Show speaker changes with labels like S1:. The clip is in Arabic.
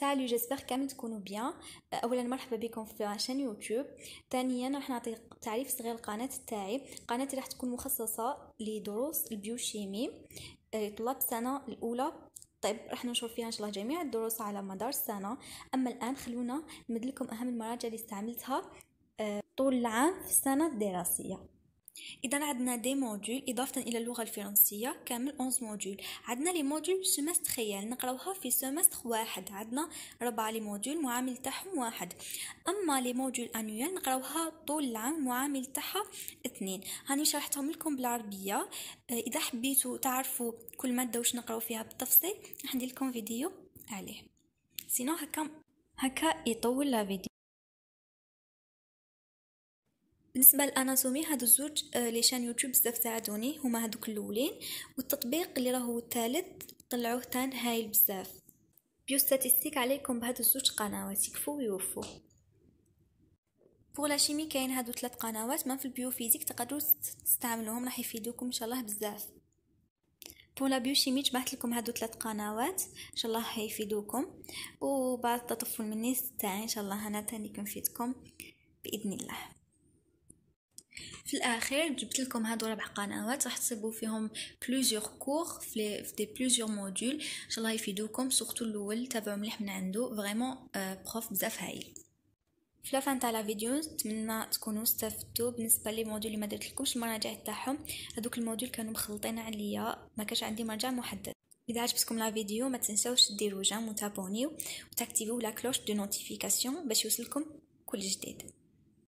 S1: سالو جيسبر كامل تكونوا بيان اولا مرحبا بكم في عشان يوتيوب ثانيا راح نعطي تعريف صغير القناه تاعي قناتي راح تكون مخصصه لدروس البيوشيمي آه، طلاب السنه الاولى طيب راح نشوف فيها ان شاء الله جميع الدروس على مدار السنه اما الان خلونا نمد لكم اهم المراجع اللي استعملتها آه، طول العام في السنه الدراسيه إذا عندنا دي موديول إضافة إلى اللغة الفرنسية كامل 11 موديول عندنا لي موديول سيمستريال نقراوها في سيمستر واحد عندنا ربع لي موديول معامل تاعهم واحد أما لي موديول أنويال نقراوها طول العام معامل تاعها اثنين هاني شرحتهم لكم بالعربية آه، إذا حبيتوا تعرفوا
S2: كل مادة واش نقراو فيها بالتفصيل راح ندير لكم فيديو عليه سينو هكا هكا يطول لا فيديو بالنسبه للاناتومي هادو زوج آه، لي شان يوتيوب بزاف ساعدوني هما هادوك الاولين والتطبيق
S1: اللي راهو الثالث طلعوه تان هايل بزاف بيوستاتيستيك عليكم بهادو الزوج قنوات يكفو ويوفو بوغ لاشيمي كاين هادو ثلاث قنوات ما في البيو فيزيك تقدروا تستعملوهم راح يفيدوكم ان شاء الله بزاف بوغ لا شيمي جمعت لكم هادو ثلاث قنوات ان شاء الله حيفيدوكم وبعد التطفل مني تاعي ان شاء الله انا تاني كنفيدكم باذن الله في الاخير جبت لكم هادو ربع قنوات راح تصيبوا فيهم بلوزيغ كور في دي بلوزيغ موديول ان شاء الله يفيدوكم سورتو الاول تابعوا مليح من عنده فريمون بروف بزاف هايل في لافان تاع لا فيديو نتمنى تكونوا استفدتوا بالنسبه لي موديول اللي ما درت لكمش المراجع تاعهم هذوك الموديول كانوا مخلطين عليا ما كانش عندي مرجع محدد اذا عجبتكم لا فيديو ما تنساوش ديروا جيم وتابونيو وتاكتيفيو لا كلوش دو نوتيفيكاسيون باش يوصلكم كل جديد